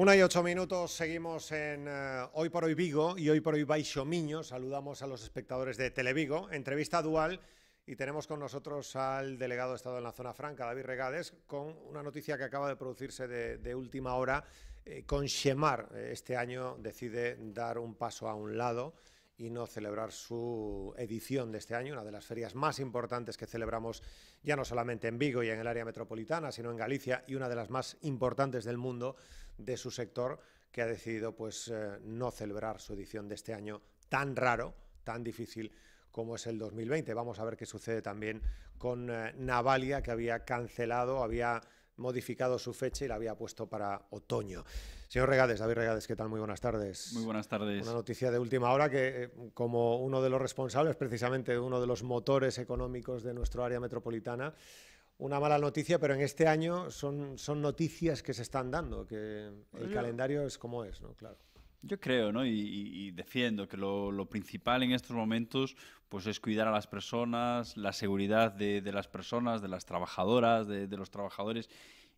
Una y ocho minutos, seguimos en eh, Hoy por Hoy Vigo y Hoy por Hoy Baixo Miño. Saludamos a los espectadores de Televigo. Entrevista dual y tenemos con nosotros al delegado de Estado en la Zona Franca, David Regades, con una noticia que acaba de producirse de, última hora. Eh, con Xemar, eh, este año decide dar un paso a un lado y no celebrar su edición de este año, una de las ferias más importantes que celebramos ya no solamente en Vigo y en el área metropolitana, sino en Galicia y una de las más importantes del mundo de su sector que ha decidido pues eh, no celebrar su edición de este año tan raro, tan difícil como es el 2020. Vamos a ver qué sucede también con eh, Navalia que había cancelado, había modificado su fecha y la había puesto para otoño. Señor Regades, David Regades, ¿qué tal? Muy buenas tardes. Muy buenas tardes. Una noticia de última hora que, eh, como uno de los responsables, precisamente uno de los motores económicos de nuestro área metropolitana, una mala noticia, pero en este año son, son noticias que se están dando, que el calendario es como es, ¿no? Claro. Yo creo, ¿no? Y, defiendo que lo, principal en estos momentos pues es cuidar a las personas, la seguridad de, las personas, de las trabajadoras, de, los trabajadores.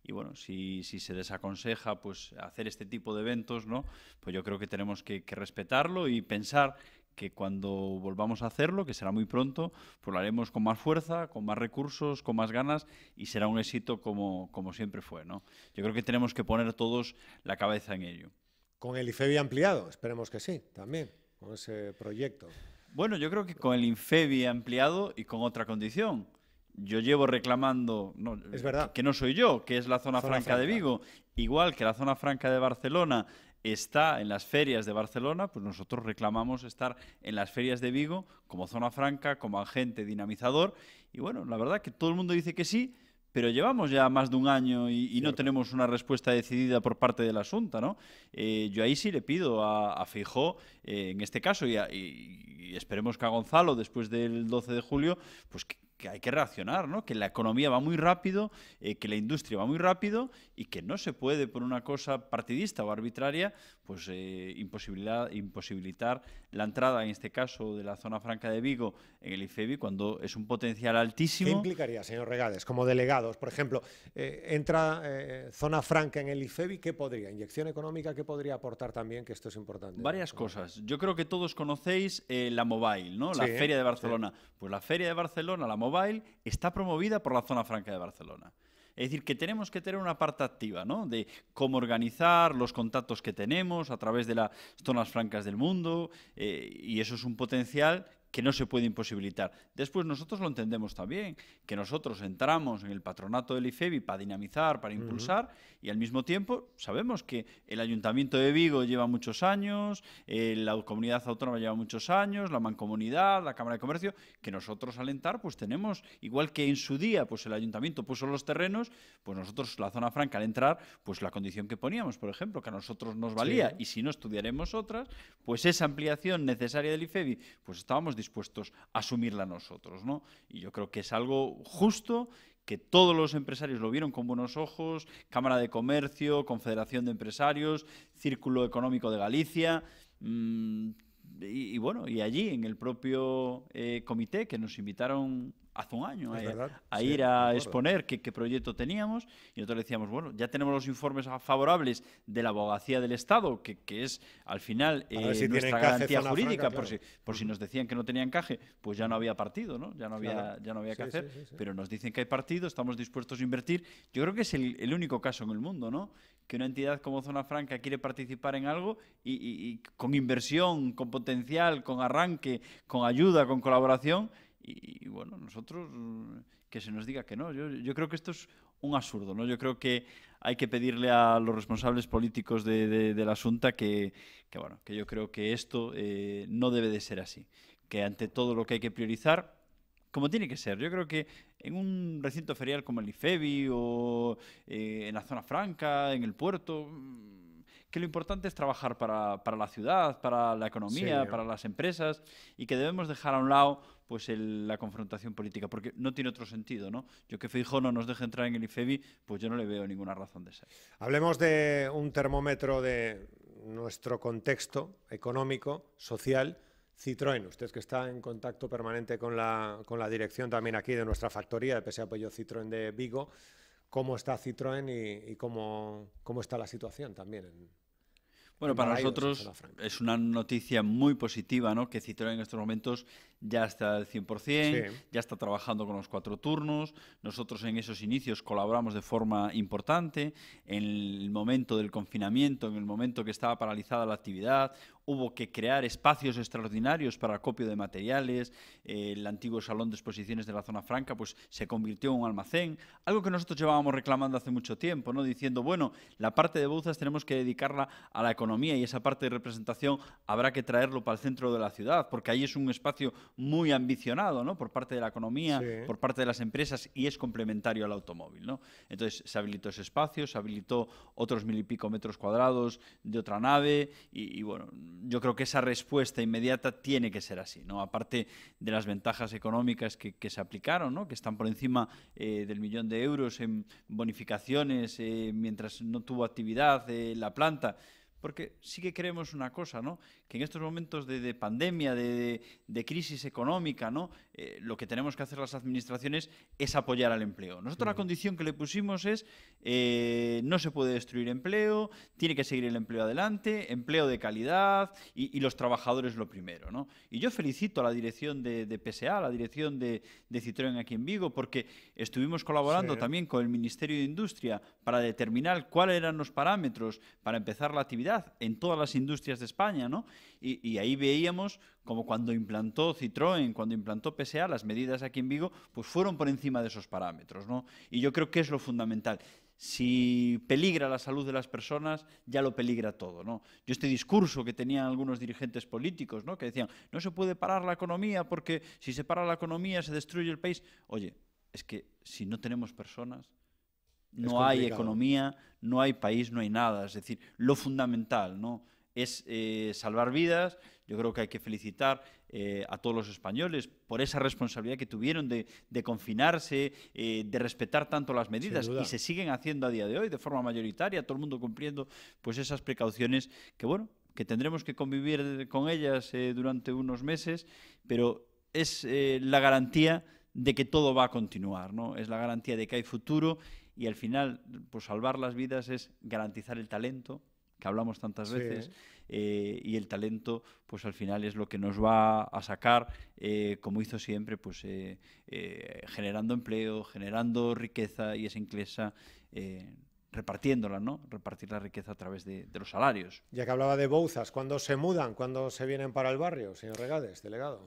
Y bueno, si, se desaconseja pues hacer este tipo de eventos, ¿no? Pues yo creo que tenemos que, respetarlo y pensar que cuando volvamos a hacerlo, que será muy pronto, pues lo haremos con más fuerza, con más recursos, con más ganas y será un éxito como, como siempre fue, ¿no? Yo creo que tenemos que poner todos la cabeza en ello. Con el IFEBI ampliado, esperemos que sí, también, con ese proyecto. Bueno, yo creo que con el IFEBI ampliado y con otra condición. Yo llevo reclamando que no soy yo, que es la zona, franca, de Vigo. Igual que la zona franca de Barcelona está en las ferias de Barcelona, pues nosotros reclamamos estar en las ferias de Vigo como zona franca, como agente dinamizador. Y bueno, la verdad que todo el mundo dice que sí, pero llevamos ya más de un año y, no tenemos una respuesta decidida por parte de la ¿no? Eh, yo ahí sí le pido a, Fijo, eh, en este caso, y, esperemos que a Gonzalo, después del 12 de julio, pues que, hay que reaccionar, ¿no? Que la economía va muy rápido, eh, que la industria va muy rápido y que no se puede por una cosa partidista o arbitraria, pues eh, imposibilitar la entrada, en este caso, de la zona franca de Vigo en el IFEBI cuando es un potencial altísimo. ¿Qué implicaría, señor Regades, como delegados? Por ejemplo, eh, entra eh, zona franca en el IFEBI, ¿qué podría? ¿Inyección económica? ¿Qué podría aportar también? Que esto es importante. Varias cosas. Yo creo que todos conocéis la Mobile, ¿no? La Feria de Barcelona. Pues la Feria de Barcelona, la Mobile, está promovida por la zona franca de Barcelona. Es decir, que tenemos que tener una parte activa, ¿no? De cómo organizar los contactos que tenemos a través de las zonas francas del mundo, eh, y eso es un potencial que no se puede imposibilitar. Después nosotros lo entendemos también, que nosotros entramos en el patronato del IFEBI para dinamizar, para impulsar, y al mismo tiempo sabemos que el Ayuntamiento de Vigo lleva muchos años, eh, la comunidad autónoma lleva muchos años, la mancomunidad, la Cámara de Comercio, que nosotros entrar, pues tenemos, igual que en su día, pues el Ayuntamiento puso los terrenos, pues nosotros la zona franca al entrar, pues la condición que poníamos, por ejemplo, que a nosotros nos valía, y si no estudiaremos otras, pues esa ampliación necesaria del IFEBI, pues estábamos dispuestos a asumirla nosotros. ¿no? Y yo creo que es algo justo que todos los empresarios lo vieron con buenos ojos, Cámara de Comercio, Confederación de Empresarios, Círculo Económico de Galicia. Mm, y, bueno, y allí en el propio eh, comité que nos invitaron hace un año a, ir a exponer qué, proyecto teníamos y nosotros decíamos, bueno, ya tenemos los informes favorables de la abogacía del Estado, que, es al final eh, nuestra garantía jurídica, por, si, por si nos decían que no tenía encaje, pues ya no había partido, ¿no? Ya no había, ya no había que hacer, pero nos dicen que hay partido, estamos dispuestos a invertir. Yo creo que es el, único caso en el mundo, ¿no? Que una entidad como Zona Franca quiere participar en algo y con inversión, con potencial, con arranque, con ayuda, con colaboración y, bueno, nosotros mm, que se nos diga que no. Yo, yo, creo que esto es un absurdo, ¿no? Yo creo que hay que pedirle a los responsables políticos de, la del asunto que, bueno, que yo creo que esto eh, no debe de ser así. Que ante todo lo que hay que priorizar, como tiene que ser. Yo creo que en un recinto ferial como el IFEBI o eh, en la zona franca, en el puerto mm, que lo importante es trabajar para, la ciudad, para la economía, para las empresas y que debemos dejar a un lado pues la confrontación política, porque no tiene otro sentido, ¿no? Yo que Fijo no nos deje entrar en el IFEBI, pues yo no le veo ninguna razón de ser. Hablemos de un termómetro de nuestro contexto económico, social. Citroën, usted que está en contacto permanente con la, con la dirección también aquí de nuestra factoría de PSA Apoyo Citroën de Vigo, ¿cómo está Citroën y, cómo, cómo, está la situación también bueno, para nosotros es una noticia muy positiva, ¿no? Que Citroën en estos momentos ya está al 100%, ya está trabajando con los cuatro turnos. Nosotros en esos inicios colaboramos de forma importante. En el momento del confinamiento, en el momento que estaba paralizada la actividad, hubo que crear espacios extraordinarios para acopio de materiales. el antiguo salón de exposiciones de la zona franca pues, se convirtió en un almacén. Algo que nosotros llevábamos reclamando hace mucho tiempo, ¿no? diciendo, bueno, la parte de Bouzas tenemos que dedicarla a la economía y esa parte de representación habrá que traerlo para el centro de la ciudad, porque ahí es un espacio muy ambicionado ¿no? por parte de la economía, por parte de las empresas y es complementario al automóvil. ¿no? Entonces se habilitó ese espacio, se habilitó otros mil y pico metros cuadrados de otra nave y, bueno, yo creo que esa respuesta inmediata tiene que ser así. ¿no? Aparte de las ventajas económicas que, se aplicaron, que están por encima eh, del millón de euros en bonificaciones eh, mientras no tuvo actividad eh, la planta. Porque sí que creemos una cosa, ¿no? Que en estos momentos de, pandemia, de, crisis económica, ¿no? Eh, lo que tenemos que hacer las administraciones es apoyar al empleo. Nosotros la condición que le pusimos es eh, no se puede destruir empleo, tiene que seguir el empleo adelante, empleo de calidad y, los trabajadores lo primero, Y yo felicito a la dirección de, PSA, a la dirección de, Citroën aquí en Vigo, porque estuvimos colaborando también con el Ministerio de Industria para determinar cuáles eran los parámetros para empezar la actividad en todas las industrias de España, Y, ahí veíamos como cuando implantó Citroën, cuando implantó PSA, las medidas aquí en Vigo, pues fueron por encima de esos parámetros, Y yo creo que es lo fundamental si peligra la salud de las personas, ya lo peligra todo. ¿no? Yo este discurso que tenían algunos dirigentes políticos, ¿no? que decían, no se puede parar la economía porque si se para la economía se destruye el país. Oye, es que si no tenemos personas, no hay economía, no hay país, no hay nada. Es decir, lo fundamental, ¿no? Es eh, salvar vidas. Yo creo que hay que felicitar eh, a todos los españoles por esa responsabilidad que tuvieron de, confinarse, eh, de respetar tanto las medidas y se siguen haciendo a día de hoy de forma mayoritaria, todo el mundo cumpliendo pues esas precauciones que bueno que tendremos que convivir con ellas durante unos meses, pero es la garantía de que todo va a continuar, ¿no? Es la garantía de que hay futuro y al final, pues salvar las vidas es garantizar el talento, que hablamos tantas veces, eh, y el talento, pues al final es lo que nos va a sacar, eh, como hizo siempre, pues eh, generando empleo, generando riqueza y esa inglesa repartiéndola, ¿no? Repartir la riqueza a través de, los salarios. Ya que hablaba de Bouzas, ¿cuándo se mudan? ¿Cuándo se vienen para el barrio, señor Regades, delegado?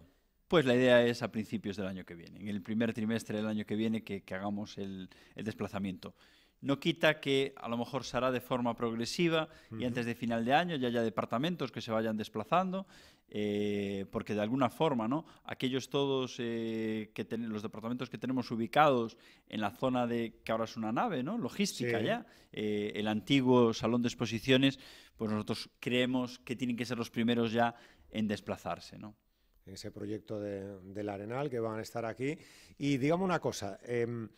Pues la idea es a principios del año que viene, en el primer trimestre del año que viene que, hagamos el, desplazamiento. No quita que a lo mejor será de forma progresiva y antes de final de año ya haya departamentos que se vayan desplazando, eh, porque de alguna forma, ¿no? Aquellos todos, eh, que los departamentos que tenemos ubicados en la zona de, que ahora es una nave, ¿no? Logística ya, eh, el antiguo salón de exposiciones, pues nosotros creemos que tienen que ser los primeros ya en desplazarse, ¿no? en ese proyecto del Arenal, que van a estar aquí. Y digamos una cosa, em,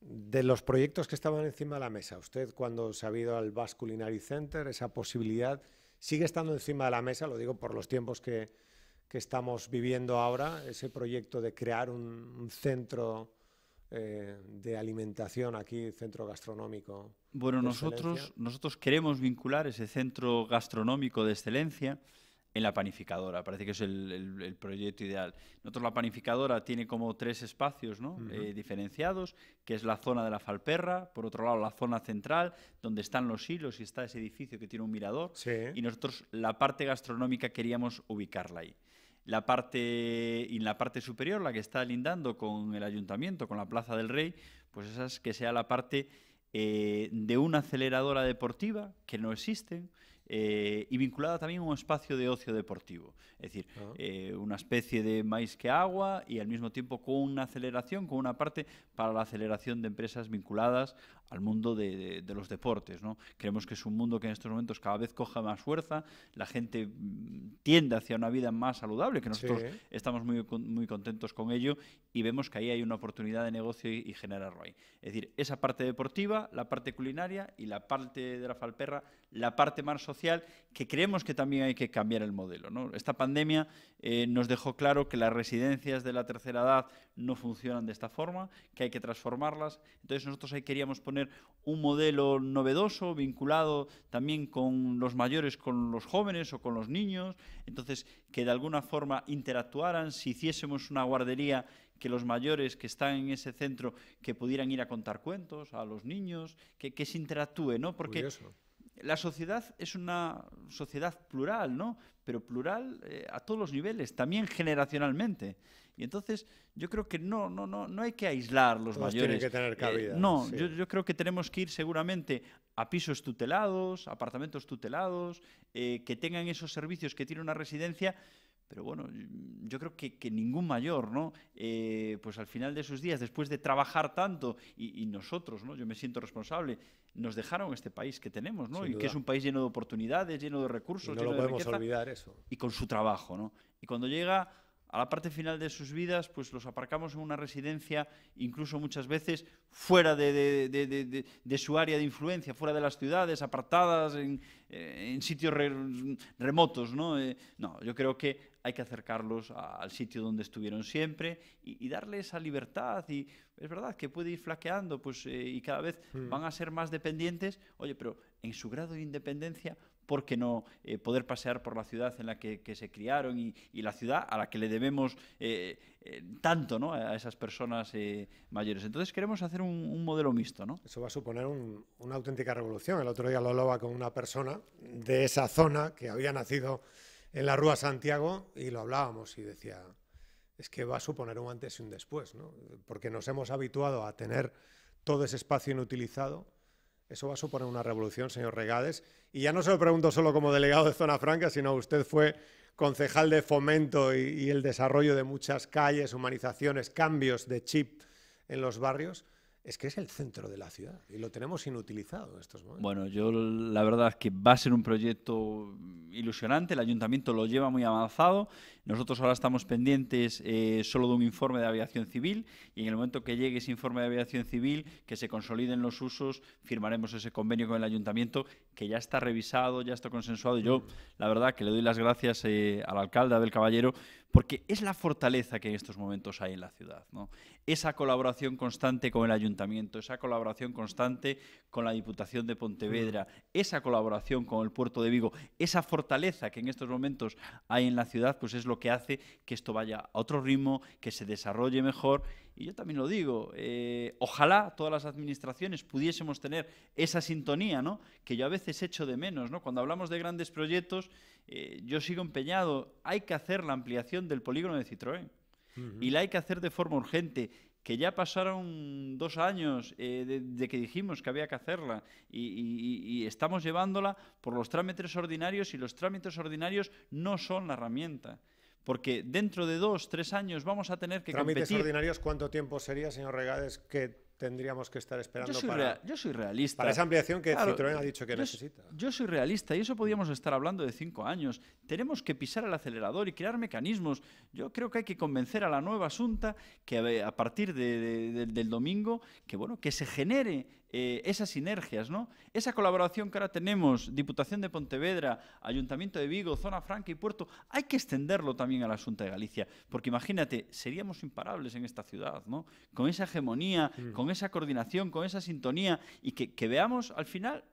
de los proyectos que estaban encima de la mesa, usted cuando se ha ido al Basque Culinary Center, esa posibilidad sigue estando encima de la mesa, lo digo por los tiempos que, que estamos viviendo ahora, ese proyecto de crear un, centro eh, de alimentación aquí, centro gastronómico. Bueno, nosotros, nosotros queremos vincular ese centro gastronómico de excelencia en la panificadora. Parece que es el, proyecto ideal. Nosotros la panificadora tiene como tres espacios ¿no? Eh, diferenciados, que es la zona de la Falperra, por otro lado la zona central, donde están los hilos y está ese edificio que tiene un mirador, y nosotros la parte gastronómica queríamos ubicarla ahí. La parte, y la parte superior, la que está lindando con el ayuntamiento, con la Plaza del Rey, pues esa es que sea la parte eh, de una aceleradora deportiva que no existen eh, y vinculada también a un espacio de ocio deportivo. Es decir, ah. eh, una especie de maíz que agua y al mismo tiempo con una aceleración, con una parte para la aceleración de empresas vinculadas al mundo de, los deportes. ¿no? Creemos que es un mundo que en estos momentos cada vez coja más fuerza, la gente mm, tiende hacia una vida más saludable, que nosotros estamos muy, muy contentos con ello y vemos que ahí hay una oportunidad de negocio y, generarlo ahí. Es decir, esa parte deportiva, la parte culinaria y la parte de la falperra, la parte más social, que creemos que también hay que cambiar el modelo. Esta pandemia eh, nos dejó claro que las residencias de la tercera edad no funcionan de esta forma, que hay que transformarlas. Entonces nosotros ahí queríamos poner un modelo novedoso, vinculado también con los mayores, con los jóvenes o con los niños, entonces que de alguna forma interactuaran, si hiciésemos una guardería que los mayores que están en ese centro que pudieran ir a contar cuentos a los niños, que, que se interactúe, ¿no? Porque la sociedad es una sociedad plural, ¿no? Pero plural eh, a todos los niveles, también generacionalmente. Y entonces yo creo que no, no, no, no hay que aislar los mayores. Tienen que tener eh, cabida. no, yo, creo que tenemos que ir seguramente a pisos tutelados, apartamentos tutelados, eh, que tengan esos servicios que tiene una residencia. Pero bueno, yo creo que, ningún mayor, ¿no? pues al final de sus días, después de trabajar tanto, y, y, nosotros, ¿no? Yo me siento responsable nos dejaron este país que tenemos, ¿no? y que es un país lleno de oportunidades, lleno de recursos. Y no lo podemos olvidar eso. Y con su trabajo, ¿no? Y cuando llega a la parte final de sus vidas, pues los aparcamos en una residencia, incluso muchas veces fuera de, de, de, de su área de influencia, fuera de las ciudades, apartadas, en, eh, sitios remotos. ¿no? Eh, no, yo creo que hay que acercarlos al sitio donde estuvieron siempre y, darle esa libertad. Y es verdad que puede ir flaqueando pues, eh, y cada vez mm. van a ser más dependientes. Oye, pero en su grado de independencia, ¿por qué no eh, poder pasear por la ciudad en la que, se criaron y, la ciudad a la que le debemos eh, tanto ¿no? a esas personas mayores? Entonces queremos hacer un, modelo mixto. ¿no? Eso va a suponer una auténtica revolución. El otro día lo hablaba con una persona de esa zona que había nacido en la Rúa Santiago y lo hablábamos y decía, es que va a suponer un antes y un después, Porque nos hemos habituado a tener todo ese espacio inutilizado. Eso va a suponer una revolución, señor Regades. Y ya no se lo pregunto solo como delegado de Zona Franca, sino usted fue concejal de fomento y, y el desarrollo de muchas calles, humanizaciones, cambios de chip en los barrios es que es el centro de la ciudad y lo tenemos inutilizado en estos momentos. Bueno, yo la verdad que va a ser un proyecto ilusionante, el ayuntamiento lo lleva muy avanzado, nosotros ahora estamos pendientes eh, solo de un informe de aviación civil y en el momento que llegue ese informe de aviación civil, que se consoliden los usos, firmaremos ese convenio con el ayuntamiento que ya está revisado, ya está consensuado. Yo la verdad que le doy las gracias eh, al alcalde Abel Caballero porque es la fortaleza que en estos momentos hay en la ciudad. Esa colaboración constante con el ayuntamiento, esa colaboración constante con la Diputación de Pontevedra, esa colaboración con el puerto de Vigo, esa fortaleza que en estos momentos hay en la ciudad, pues es lo que hace que esto vaya a otro ritmo, que se desarrolle mejor y yo también lo digo, eh, ojalá todas las administraciones pudiésemos tener esa sintonía, ¿no? que yo a veces echo de menos. Cuando hablamos de grandes proyectos, eh, yo sigo empeñado, hay que hacer la ampliación del polígono de Citroën, y la hay que hacer de forma urgente, que ya pasaron dos años eh, de, que dijimos que había que hacerla y, y, estamos llevándola por los trámites ordinarios y los trámites ordinarios no son la herramienta porque dentro de dos, tres años vamos a tener que Trámites ¿Tramites ordinarios, ¿cuánto tiempo sería, señor Regades, que tendríamos que estar esperando yo soy para, realista. para esa ampliación que Citroën ha dicho que necesita? Yo soy realista y eso podríamos estar hablando de cinco años. Tenemos que pisar el acelerador y crear mecanismos. Yo creo que hay que convencer a la nueva Asunta que a partir del domingo que, bueno, que se genere eh, esas sinergias, ¿no? Esa colaboración que ahora tenemos, Diputación de Pontevedra, Ayuntamiento de Vigo, Zona Franca y Puerto, hay que extenderlo también al asunto de Galicia, porque imagínate, seríamos imparables en esta ciudad, ¿no? Con esa hegemonía, mm. con esa coordinación, con esa sintonía y que veamos al final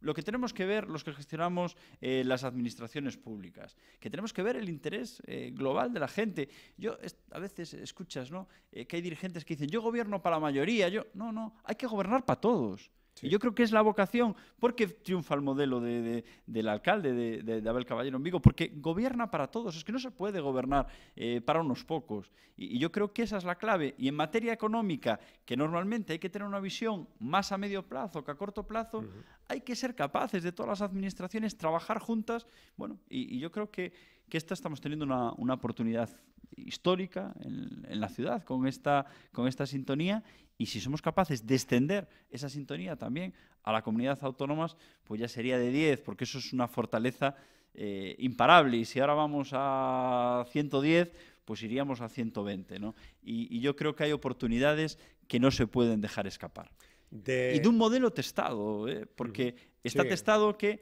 lo que tenemos que ver los que gestionamos eh, las administraciones públicas, que tenemos que ver el interés eh, global de la gente. Yo a veces escuchas ¿no? Eh, que hay dirigentes que dicen, yo gobierno para la mayoría, yo no, no, hay que gobernar para todos. Y yo creo que es la vocación. ¿Por qué triunfa el modelo de, del alcalde de, Abel Caballero en Vigo? Porque gobierna para todos. Es que no se puede gobernar eh, para unos pocos. Y, yo creo que esa es la clave. Y en materia económica, que normalmente hay que tener una visión más a medio plazo que a corto plazo, hay que ser capaces de todas las administraciones trabajar juntas. Bueno, y yo creo que que esta estamos teniendo una, una oportunidad histórica en, la ciudad con esta, con esta sintonía y si somos capaces de extender esa sintonía también a la comunidad autónomas, pues ya sería de 10, porque eso es una fortaleza eh, imparable y si ahora vamos a 110, pues iríamos a 120. ¿no? Y, yo creo que hay oportunidades que no se pueden dejar escapar. Y de un modelo testado, ¿eh? porque está testado que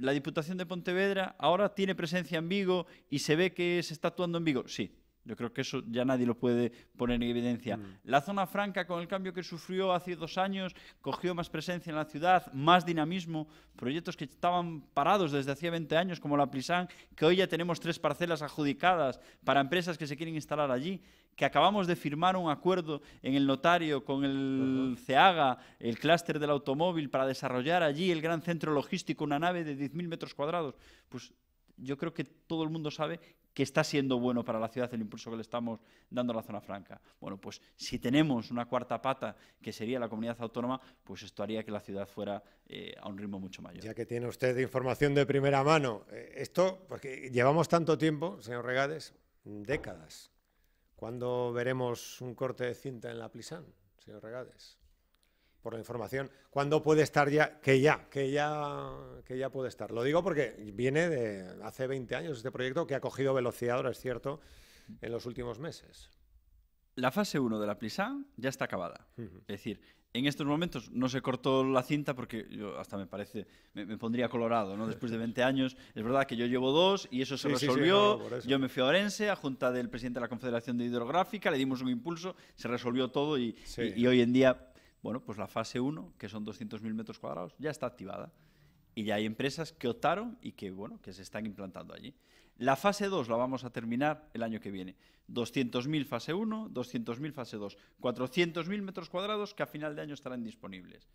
la Diputación de Pontevedra ahora tiene presencia en Vigo y se ve que se está actuando en Vigo. Sí, yo creo que eso ya nadie lo puede poner en evidencia. Mm. La zona franca, con el cambio que sufrió hace dos años, cogió más presencia en la ciudad, más dinamismo, proyectos que estaban parados desde hacía 20 años, como la Plisan, que hoy ya tenemos tres parcelas adjudicadas para empresas que se quieren instalar allí, que acabamos de firmar un acuerdo en el notario con el CEAGA, el clúster del automóvil, para desarrollar allí el gran centro logístico, una nave de 10.000 metros cuadrados. Pues yo creo que todo el mundo sabe que está siendo bueno para la ciudad el impulso que le estamos dando a la zona franca. Bueno, pues si tenemos una cuarta pata, que sería la comunidad autónoma, pues esto haría que la ciudad fuera eh, a un ritmo mucho mayor. Ya que tiene usted información de primera mano, eh, esto, porque llevamos tanto tiempo, señor Regades, décadas. ¿Cuándo veremos un corte de cinta en la Plisán, señor Regades? por la información, ¿cuándo puede estar ya? Que ya, que ya, que ya puede estar. Lo digo porque viene de hace 20 años este proyecto que ha cogido velocidad, ahora es cierto, en los últimos meses. La fase 1 de la PLISA ya está acabada. Es decir, en estos momentos no se cortó la cinta porque yo hasta me parece, me, pondría colorado, ¿no? Después de 20 años, es verdad que yo llevo dos y eso se resolvió. Yo me fui a Orense, a junta del presidente de la Confederación de Hidrográfica, le dimos un impulso, se resolvió todo y hoy en día bueno, pues la fase 1, que son 200.000 metros cuadrados, ya está activada. Y ya hay empresas que optaron y que, bueno, que se están implantando allí. La fase 2 la vamos a terminar el año que viene. 200.000 fase 1, 200.000 fase 2, 400.000 metros cuadrados que a final de año estarán disponibles.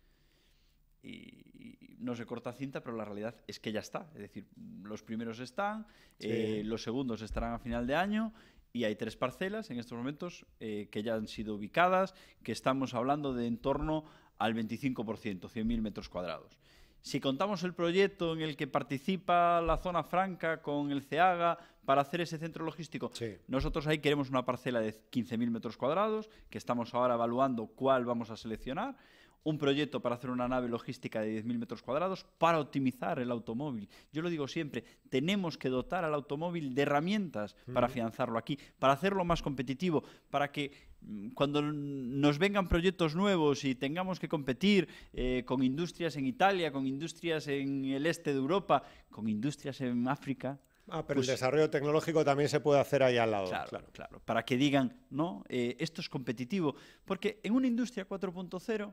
Y, no se corta cinta, pero la realidad es que ya está. Es decir, los primeros están, eh, los segundos estarán a final de año y hay tres parcelas en estos momentos eh, que ya han sido ubicadas, que estamos hablando de en torno al 25%, 100.000 metros cuadrados. Si contamos el proyecto en el que participa la zona franca con el CEAGA para hacer ese centro logístico, nosotros ahí queremos una parcela de 15.000 metros cuadrados, que estamos ahora evaluando cuál vamos a seleccionar, un proyecto para hacer una nave logística de 10.000 metros cuadrados para optimizar el automóvil. Yo lo digo siempre, tenemos que dotar al automóvil de herramientas para afianzarlo aquí, para hacerlo más competitivo, para que mm, cuando nos vengan proyectos nuevos y tengamos que competir eh, con industrias en Italia, con industrias en el este de Europa, con industrias en África, Ah, pero el pues desarrollo tecnológico también se puede hacer ahí al lado. Claro, claro. para que digan, no, eh, esto es competitivo. Porque en una industria 4.0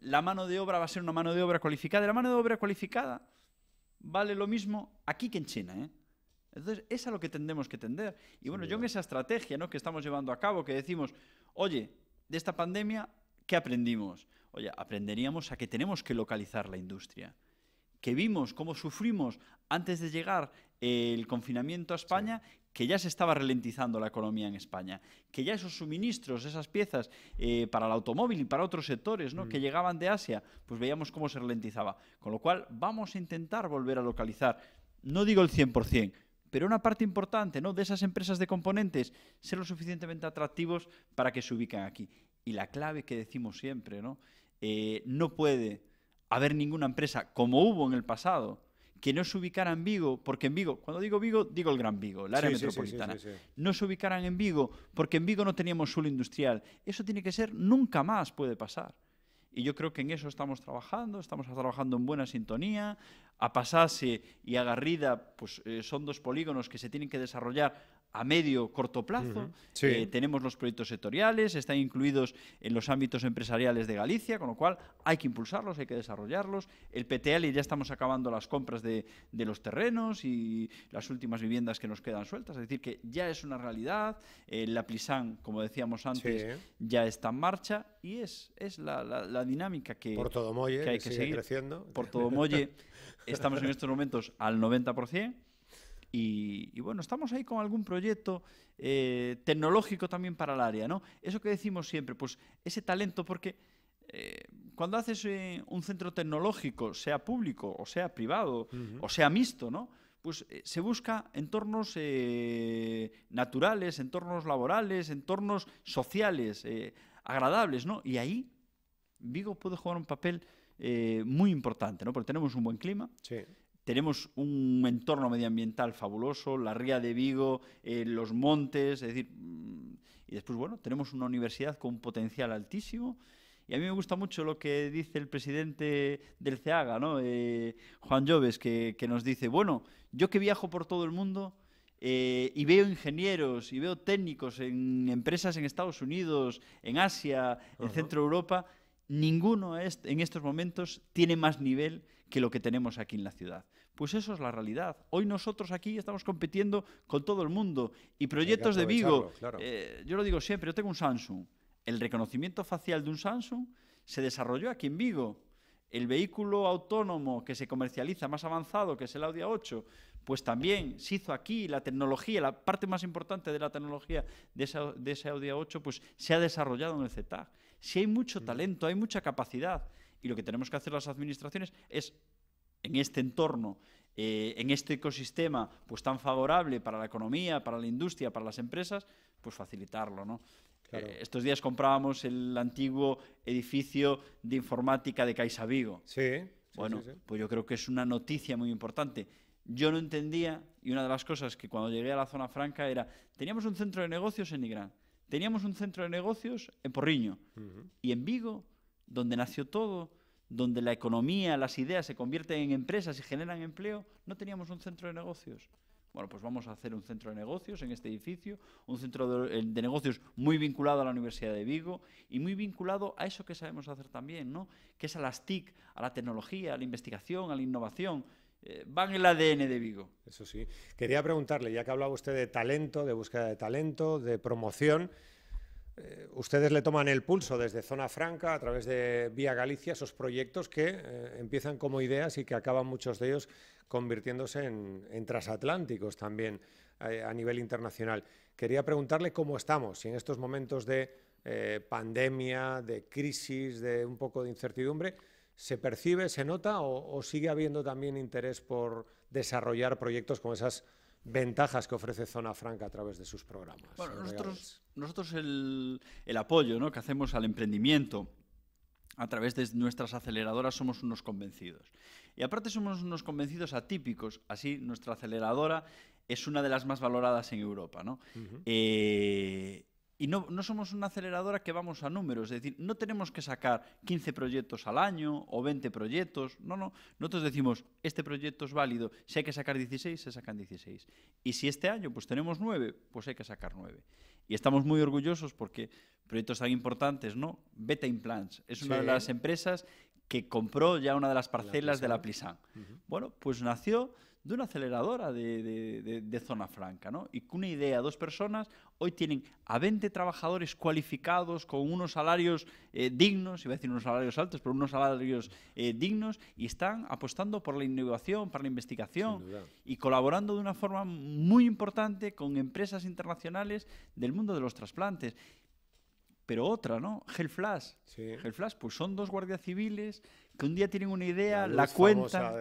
la mano de obra va a ser una mano de obra cualificada. Y la mano de obra cualificada vale lo mismo aquí que en China. ¿eh? Entonces, es a lo que tendemos que tender. Y bueno, yo en esa estrategia ¿no? que estamos llevando a cabo, que decimos, oye, de esta pandemia, ¿qué aprendimos? Oye, aprenderíamos a que tenemos que localizar la industria. Que vimos cómo sufrimos antes de llegar el confinamiento a España, que ya se estaba ralentizando la economía en España, que ya esos suministros, esas piezas eh, para el automóvil y para otros sectores ¿no? Mm. que llegaban de Asia, pues veíamos cómo se ralentizaba. Con lo cual, vamos a intentar volver a localizar, no digo el 100%, pero una parte importante ¿no? de esas empresas de componentes ser lo suficientemente atractivos para que se ubiquen aquí. Y la clave que decimos siempre, ¿no? Eh, no puede haber ninguna empresa, como hubo en el pasado, que no se ubicaran en Vigo, porque en Vigo, cuando digo Vigo, digo el Gran Vigo, la área metropolitana, no se ubicaran en Vigo porque en Vigo no teníamos suelo industrial. Eso tiene que ser, nunca más puede pasar. Y yo creo que en eso estamos trabajando, estamos trabajando en buena sintonía. A Pasase y a Garrida pues, eh, son dos polígonos que se tienen que desarrollar a medio corto plazo. Eh, tenemos los proyectos sectoriales, están incluidos en los ámbitos empresariales de Galicia, con lo cual hay que impulsarlos, hay que desarrollarlos. El PTL ya estamos acabando las compras de, los terrenos y las últimas viviendas que nos quedan sueltas, es decir, que ya es una realidad. la Plisan, como decíamos antes, ya está en marcha y es, la, dinámica que, Por todo hay que, sigue creciendo. Por todo Molle estamos en estos momentos al 90%. Y, bueno, estamos ahí con algún proyecto eh, tecnológico también para el área, ¿no? Eso que decimos siempre, pues ese talento, porque eh, cuando haces eh, un centro tecnológico, sea público o sea privado o sea mixto, ¿no? Pues se busca entornos naturales, entornos laborales, entornos sociales, agradables, ¿no? Y ahí Vigo puede jugar un papel muy importante, ¿no? Porque tenemos un buen clima. Sí tenemos un entorno medioambiental fabuloso, la ría de Vigo, eh, los montes, es decir, mm, y después, bueno, tenemos una universidad con un potencial altísimo. Y a mí me gusta mucho lo que dice el presidente del CEAGA, ¿no? Eh, Juan Lloves, que, nos dice, bueno, yo que viajo por todo el mundo eh, y veo ingenieros y veo técnicos en empresas en Estados Unidos, en Asia, en Centro Europa, ninguno en estos momentos tiene más nivel que lo que tenemos aquí en la ciudad. Pues eso es la realidad. Hoy nosotros aquí estamos compitiendo con todo el mundo y proyectos de Vigo. Eh, yo lo digo siempre, yo tengo un Samsung. El reconocimiento facial de un Samsung se desarrolló aquí en Vigo. El vehículo autónomo que se comercializa más avanzado, que es el Audi A8, pues también se hizo aquí la tecnología, la parte más importante de la tecnología de, ese Audi A8, pues se ha desarrollado en el CETAG. Si hay mucho mm. talento, hay mucha capacidad, y lo que tenemos que hacer las administraciones es en este entorno, eh, en este ecosistema pues tan favorable para la economía, para la industria, para las empresas, pues facilitarlo, ¿no? Eh, estos días comprábamos el antiguo edificio de informática de Caixa Vigo. Sí. bueno, pues yo creo que es una noticia muy importante. Yo no entendía, y una de las cosas que cuando llegué a la zona franca era, teníamos un centro de negocios en Nigrán, teníamos un centro de negocios en Porriño, y en Vigo donde nació todo, donde la economía, las ideas se convierten en empresas y generan empleo, no teníamos un centro de negocios. Bueno, pues vamos a hacer un centro de negocios en este edificio, un centro de, eh, negocios muy vinculado a la Universidad de Vigo y muy vinculado a eso que sabemos hacer también, ¿no? que es a las TIC, a la tecnología, a la investigación, a la innovación. Eh, van van el ADN de Vigo. Eso sí. Quería preguntarle, ya que hablaba usted de talento, de búsqueda de talento, de promoción, eh, ustedes le toman el pulso desde Zona Franca a través de Vía Galicia, esos proyectos que eh, empiezan como ideas y que acaban muchos de ellos convirtiéndose en, transatlánticos también eh, a nivel internacional. Quería preguntarle cómo estamos, si en estos momentos de pandemia, de crisis, de un poco de incertidumbre, ¿se percibe, se nota o, o sigue habiendo también interés por desarrollar proyectos como esas ventajas que ofrece Zona Franca a través de sus programas. Bueno, nosotros, el, apoyo que hacemos al emprendimiento a través de nuestras aceleradoras somos unos convencidos. Y aparte somos unos convencidos atípicos, así nuestra aceleradora es una de las más valoradas en Europa. ¿no? y no, somos una aceleradora que vamos a números, es decir, no tenemos que sacar 15 proyectos al año o 20 proyectos, no, no, nosotros decimos, este proyecto es válido, si hay que sacar 16, se sacan 16. Y si este año pues tenemos 9, pues hay que sacar 9. Y estamos muy orgullosos porque proyectos tan importantes, ¿no? Beta Implants es una de las empresas que compró ya una de las parcelas de la Plisan. Bueno, pues nació de una aceleradora de, zona franca, ¿no? Y con una idea, dos personas, hoy tienen a 20 trabajadores cualificados con unos salarios eh, dignos, iba a decir unos salarios altos, pero unos salarios eh, dignos, y están apostando por la innovación, por la investigación, y colaborando de una forma muy importante con empresas internacionales del mundo de los trasplantes pero otra, ¿no? Hellflash. Sí. Hellflash, pues son dos guardias civiles que un día tienen una idea, la, cuenta,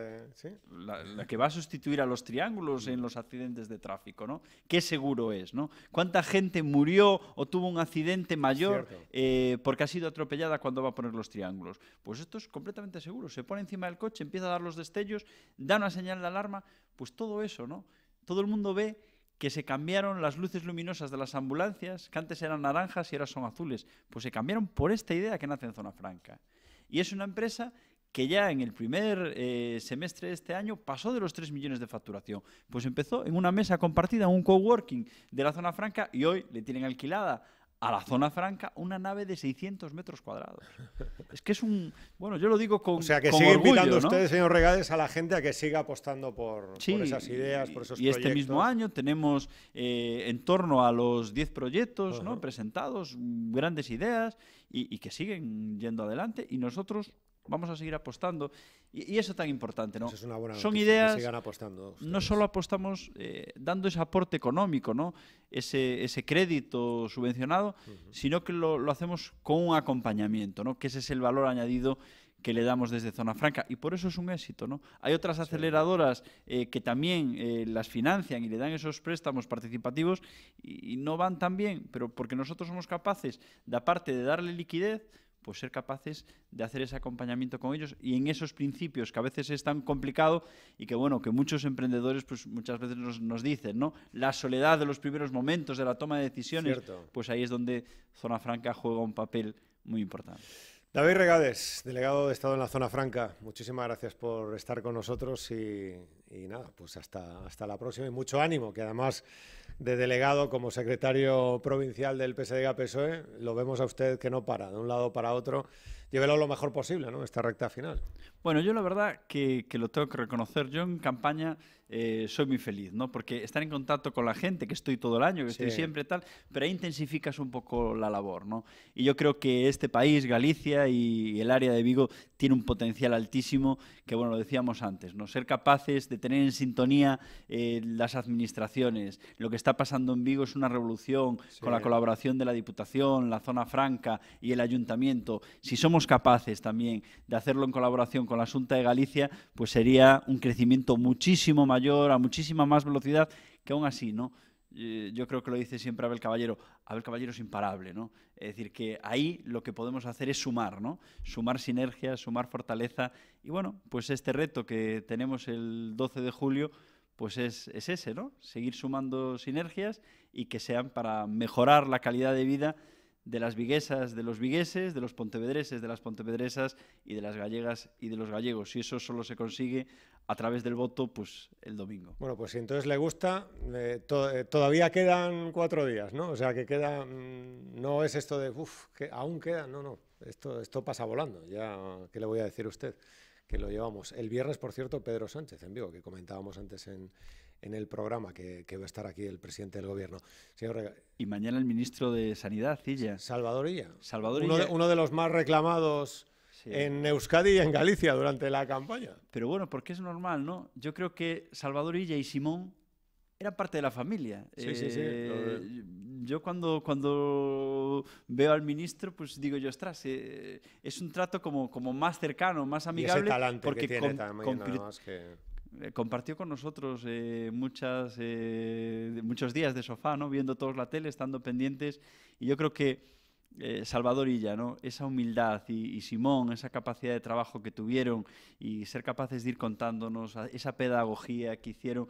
la, que va a sustituir a los triángulos en los accidentes de tráfico, ¿no? Qué seguro es, ¿no? ¿Cuánta gente murió o tuvo un accidente mayor eh, porque ha sido atropellada cuando va a poner los triángulos? Pues esto es completamente seguro. Se pone encima del coche, empieza a dar los destellos, da una señal de alarma, pues todo eso, ¿no? Todo el mundo ve que se cambiaron las luces luminosas de las ambulancias, que antes eran naranjas y ahora son azules. Pues se cambiaron por esta idea que nace en Zona Franca. Y es una empresa que ya en el primer eh, semestre de este año pasó de los 3 millones de facturación. Pues empezó en una mesa compartida, un coworking de la zona franca y hoy le tienen alquilada a la zona franca una nave de 600 metros cuadrados. Es que es un... Bueno, yo lo digo con O sea, que sigue invitando ustedes, señor Regales, a la gente a que siga apostando por, esas ideas, por esos y este proyectos. Y este mismo año tenemos eh, en torno a los 10 proyectos presentados, grandes ideas, y que siguen yendo adelante. Y nosotros vamos a seguir apostando. Y, eso eso tan importante, ¿no? Son ideas. apostando no solo apostamos eh, dando ese aporte económico, ¿no? Ese, ese crédito subvencionado, sino que lo, hacemos con un acompañamiento, ¿no? Que ese es el valor añadido que le damos desde Zona Franca. Y por eso es un éxito, ¿no? Hay otras aceleradoras eh, que también eh, las financian y le dan esos préstamos participativos y, y no van tan bien, pero porque nosotros somos capaces, de aparte de darle liquidez, pues ser capaces de hacer ese acompañamiento con ellos y en esos principios que a veces es tan complicado y que bueno, que muchos emprendedores pues muchas veces nos, dicen, ¿no? La soledad de los primeros momentos de la toma de decisiones, pues ahí es donde Zona Franca juega un papel muy importante. David Regades, delegado de Estado en la Zona Franca, muchísimas gracias por estar con nosotros y, nada, pues hasta, hasta la próxima y mucho ánimo, que además de delegado como secretario provincial del PSDG-PSOE, lo vemos a usted que no para, de un lado para otro. Llévelo lo mejor posible, ¿no? Esta recta final. Bueno, yo la verdad que, lo tengo que reconocer. Yo en campaña eh, soy muy feliz, ¿no? Porque estar en contacto con la gente, que estoy todo el año, que estoy siempre tal, pero ahí intensificas un poco la labor, ¿no? Y yo creo que este país, Galicia y el área de Vigo, tiene un potencial altísimo que, bueno, lo decíamos antes, ¿no? Ser capaces de tener en sintonía eh, las administraciones. Lo que está pasando en Vigo es una revolución con la colaboración de la Diputación, la Zona Franca y el Ayuntamiento. Si somos capaces también de hacerlo en colaboración con el la de Galicia, pues sería un crecimiento muchísimo mayor, a muchísima más velocidad, que aún así, ¿no? Eh, yo creo que lo dice siempre Abel Caballero, Abel Caballero es imparable, ¿no? Es decir, que ahí lo que podemos hacer es sumar, ¿no? Sumar sinergias, sumar fortaleza. Y bueno, pues este reto que tenemos el 12 de julio, pues es, es ese, ¿no? Seguir sumando sinergias y que sean para mejorar la calidad de vida de las viguesas, de los vigueses, de los pontevedreses, de las pontevedresas y de las gallegas y de los gallegos. Y eso solo se consigue a través del voto pues el domingo. Bueno, pues si entonces le gusta, eh, eh, todavía quedan cuatro días, ¿no? O sea, que queda, mm, no es esto de, uff, que aún queda, no, no, esto, esto pasa volando, ya, ¿qué le voy a decir a usted? Que lo llevamos. El viernes, por cierto, Pedro Sánchez en vivo, que comentábamos antes en, en el programa que, va a estar aquí el presidente del gobierno. y mañana el ministro de Sanidad, Illa. Salvador Illa. Uno, de, los más reclamados en Euskadi y en Galicia durante la campaña. Pero bueno, porque es normal, ¿no? Yo creo que Salvador Illa y Simón eran parte de la familia. Sí, sí, sí. Eh, yo cuando, cuando veo al ministro, pues digo yo, ostras, eh, es un trato como, como más cercano, más amigable. ese talante porque que tiene con, que eh, compartió con nosotros eh, eh, muchos días de sofá, ¿no? viendo todos la tele, estando pendientes. Y yo creo que Salvador Illa, ¿no? esa humildad y, Simón, esa capacidad de trabajo que tuvieron y ser capaces de ir contándonos esa pedagogía que hicieron,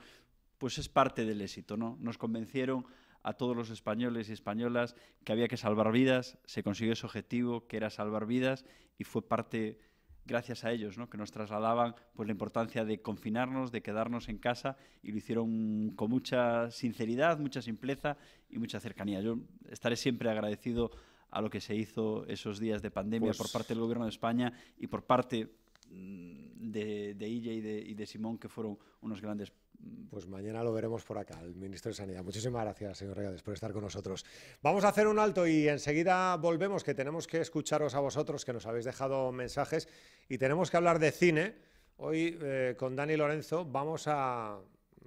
pues es parte del éxito. ¿no? Nos convencieron a todos los españoles y españolas que había que salvar vidas, se consiguió ese objetivo que era salvar vidas y fue parte gracias a ellos, que nos trasladaban pues, la importancia de confinarnos, de quedarnos en casa, y lo hicieron con mucha sinceridad, mucha simpleza y mucha cercanía. Yo estaré siempre agradecido a lo que se hizo esos días de pandemia pues por parte del Gobierno de España y por parte Mm, de, de y de, Simón, que fueron unos grandes mm, pues mañana lo veremos por acá, el ministro de Sanidad. Muchísimas gracias, señor Regades, por estar con nosotros. Vamos a hacer un alto y enseguida volvemos, que tenemos que escucharos a vosotros, que nos habéis dejado mensajes, y tenemos que hablar de cine. Hoy eh, con Dani Lorenzo vamos a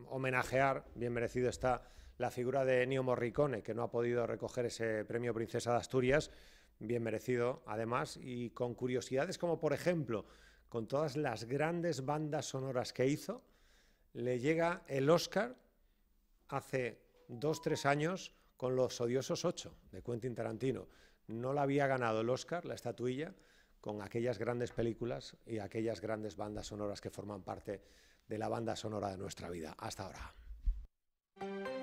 homenajear, bien merecido está, la figura de Ennio Morricone, que no ha podido recoger ese premio Princesa de Asturias, bien merecido además, y con curiosidades como, por ejemplo, con todas las grandes bandas sonoras que hizo, le llega el Oscar hace dos, tres años con Los Odiosos ocho, de Quentin Tarantino. No la había ganado el Oscar, la estatuilla, con aquellas grandes películas y aquellas grandes bandas sonoras que forman parte de la banda sonora de nuestra vida hasta ahora.